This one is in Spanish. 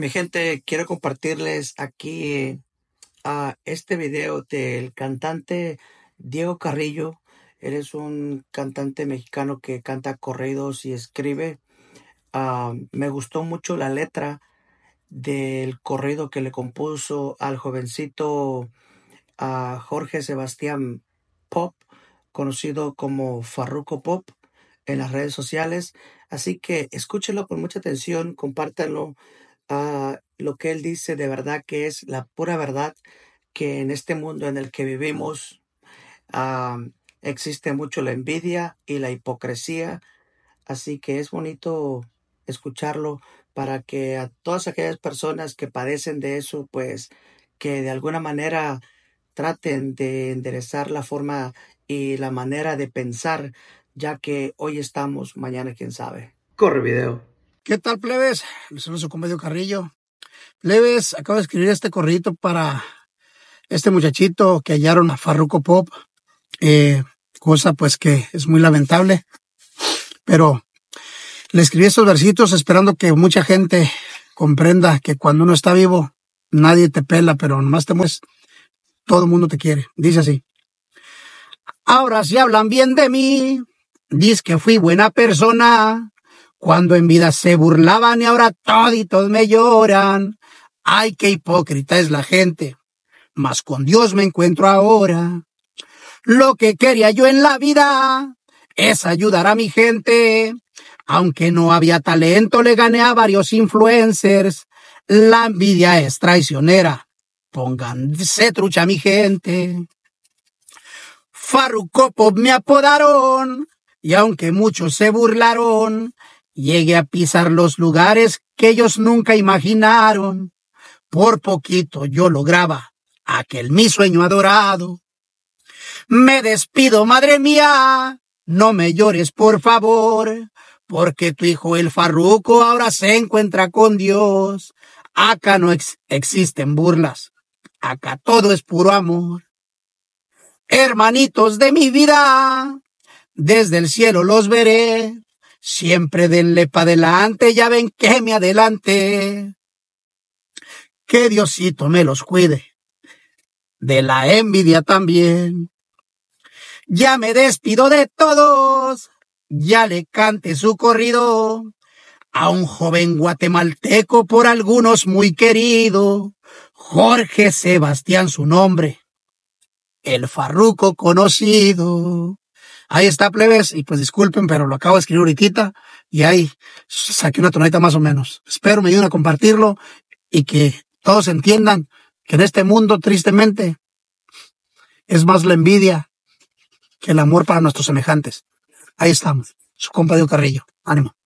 Mi gente, quiero compartirles aquí a ah, este video del cantante Diego Carrillo. Él es un cantante mexicano que canta corridos y escribe. Ah, me gustó mucho la letra del corrido que le compuso al jovencito a ah, Jorge Sebastián Pop, conocido como Farruco Pop en las redes sociales. Así que escúchenlo con mucha atención, compártanlo Ah, lo que él dice de verdad que es la pura verdad que en este mundo en el que vivimos existe mucho la envidia y la hipocresía. Así que es bonito escucharlo para que a todas aquellas personas que padecen de eso, pues que de alguna manera traten de enderezar la forma y la manera de pensar, ya que hoy estamos, mañana quién sabe. Corre video. ¿Qué tal, plebes? Les saludo su comedio Carrillo. Plebes, acabo de escribir este corrito para este muchachito que hallaron a Farruko Pop. Eh, cosa pues que es muy lamentable. Pero le escribí estos versitos esperando que mucha gente comprenda que cuando uno está vivo, nadie te pela, pero nomás te mueres, todo el mundo te quiere. Dice así. Ahora si hablan bien de mí. Dice que fui buena persona cuando en vida se burlaban y ahora toditos me lloran. Ay, qué hipócrita es la gente. Mas con Dios me encuentro ahora. Lo que quería yo en la vida es ayudar a mi gente. Aunque no había talento, le gané a varios influencers. La envidia es traicionera. Pónganse trucha mi gente. Farruko me apodaron. Y aunque muchos se burlaron, llegue a pisar los lugares que ellos nunca imaginaron. Por poquito yo lograba aquel mi sueño adorado. Me despido, madre mía, no me llores, por favor, porque tu hijo el farruco ahora se encuentra con Dios. Acá no existen burlas, acá todo es puro amor. Hermanitos de mi vida, desde el cielo los veré Siempre denle pa' adelante, ya ven que me adelante. Que Diosito me los cuide. De la envidia también. Ya me despido de todos. Ya le cante su corrido a un joven guatemalteco por algunos muy querido. Jorge Sebastián su nombre. El farruco conocido. Ahí está, plebes, y pues disculpen, pero lo acabo de escribir ahorita y ahí saqué una tonadita más o menos. Espero me ayuden a compartirlo y que todos entiendan que en este mundo, tristemente, es más la envidia que el amor para nuestros semejantes. Ahí estamos, su compa Diego Carrillo. Ánimo.